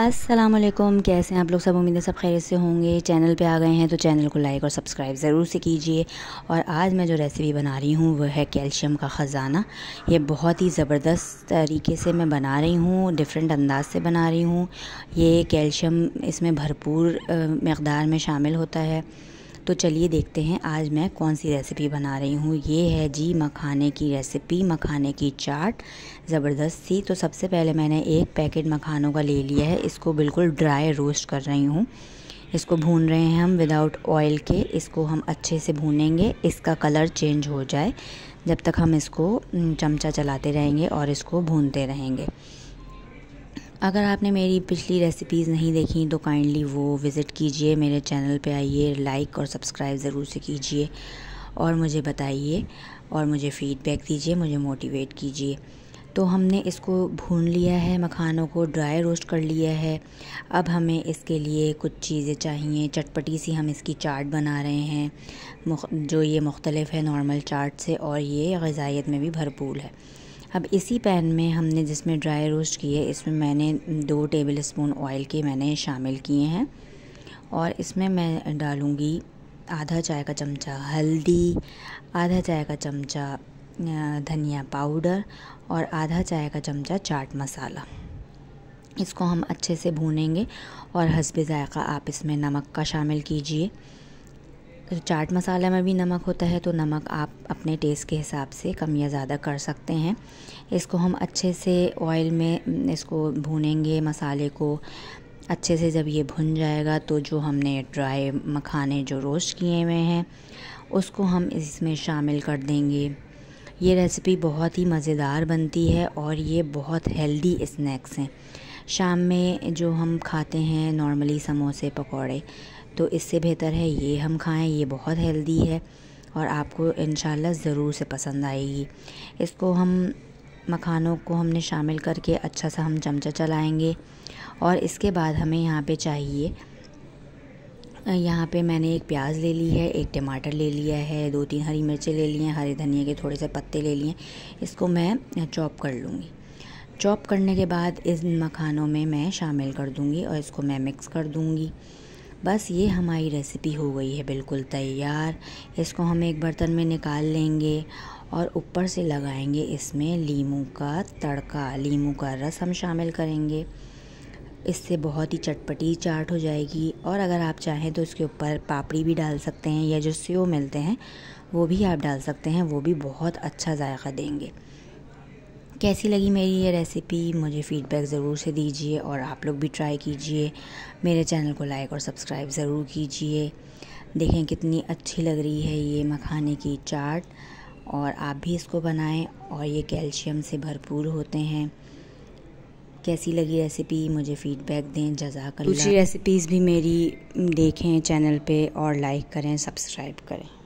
वालेकुम कैसे हैं आप लोग सब उम्मीद है सब खैर से होंगे चैनल पे आ गए हैं तो चैनल को लाइक और सब्सक्राइब ज़रूर से कीजिए और आज मैं जो रेसिपी बना रही हूँ वह है कैल्शियम का ख़ज़ाना ये बहुत ही ज़बरदस्त तरीके से मैं बना रही हूँ डिफरेंट अंदाज से बना रही हूँ ये कैल्शियम इसमें भरपूर मकदार में शामिल होता है तो चलिए देखते हैं आज मैं कौन सी रेसिपी बना रही हूँ ये है जी मखाने की रेसिपी मखाने की चाट ज़बरदस्त सी तो सबसे पहले मैंने एक पैकेट मखानों का ले लिया है इसको बिल्कुल ड्राई रोस्ट कर रही हूँ इसको भून रहे हैं हम विदाउट ऑयल के इसको हम अच्छे से भूनेंगे इसका कलर चेंज हो जाए जब तक हम इसको हम्म, चमचा चलाते रहेंगे और इसको भूनते रहेंगे अगर आपने मेरी पिछली रेसिपीज़ नहीं देखी तो काइंडली वो विज़िट कीजिए मेरे चैनल पे आइए लाइक और सब्सक्राइब ज़रूर से कीजिए और मुझे बताइए और मुझे फ़ीडबैक दीजिए मुझे मोटिवेट कीजिए तो हमने इसको भून लिया है मखानों को ड्राई रोस्ट कर लिया है अब हमें इसके लिए कुछ चीज़ें चाहिए चटपटी सी हम इसकी चाट बना रहे हैं जो ये मुख्तलिफ़ है नॉर्मल चाट से और ये गज़ाइत में भी भरपूर है अब इसी पैन में हमने जिसमें ड्राई रोस्ट किए इसमें मैंने दो टेबल स्पून ऑयल के मैंने शामिल किए हैं और इसमें मैं डालूँगी आधा चाय का चमचा हल्दी आधा चाय का चमचा धनिया पाउडर और आधा चाय का चमचा चाट मसाला इसको हम अच्छे से भूनेंगे और हसबा ज़ायक़ा आप इसमें नमक का शामिल कीजिए फिर चाट मसाला में भी नमक होता है तो नमक आप अपने टेस्ट के हिसाब से कम या ज़्यादा कर सकते हैं इसको हम अच्छे से ऑयल में हम्म, इसको भूनेंगे मसाले को अच्छे से जब ये भुन जाएगा तो जो हमने ड्राई मखाने जो रोस्ट किए हुए हैं उसको हम इसमें शामिल कर देंगे ये रेसिपी बहुत ही मज़ेदार बनती है और ये बहुत हेल्दी स्नैक्स हैं शाम में जो हम खाते हैं नॉर्मली समोसे पकौड़े तो इससे बेहतर है ये हम खाएं ये बहुत हेल्दी है और आपको इन ज़रूर से पसंद आएगी इसको हम मखानों को हमने शामिल करके अच्छा सा हम चमचा चलाएंगे और इसके बाद हमें यहाँ पे चाहिए यहाँ पे मैंने एक प्याज ले ली है एक टमाटर ले लिया है दो तीन हरी मिर्चें ले ली हैं हरे धनिया के थोड़े से पत्ते ले लिए इसको मैं चॉप कर लूँगी चॉप करने के बाद इन मखानों में मैं शामिल कर दूँगी और इसको मैं मिक्स कर दूँगी बस ये हमारी रेसिपी हो गई है बिल्कुल तैयार इसको हम एक बर्तन में निकाल लेंगे और ऊपर से लगाएंगे इसमें लीमू का तड़का लीमू का रस हम शामिल करेंगे इससे बहुत ही चटपटी चाट हो जाएगी और अगर आप चाहें तो इसके ऊपर पापड़ी भी डाल सकते हैं या जो सेव मिलते हैं वो भी आप डाल सकते हैं वो भी बहुत अच्छा जायका देंगे कैसी लगी मेरी ये रेसिपी मुझे फ़ीडबैक ज़रूर से दीजिए और आप लोग भी ट्राई कीजिए मेरे चैनल को लाइक और सब्सक्राइब ज़रूर कीजिए देखें कितनी अच्छी लग रही है ये मखाने की चाट और आप भी इसको बनाएं और ये कैल्शियम से भरपूर होते हैं कैसी लगी रेसिपी मुझे फ़ीडबैक दें जजाक दूसरी रेसिपीज़ भी मेरी देखें चैनल पे और लाइक करें सब्सक्राइब करें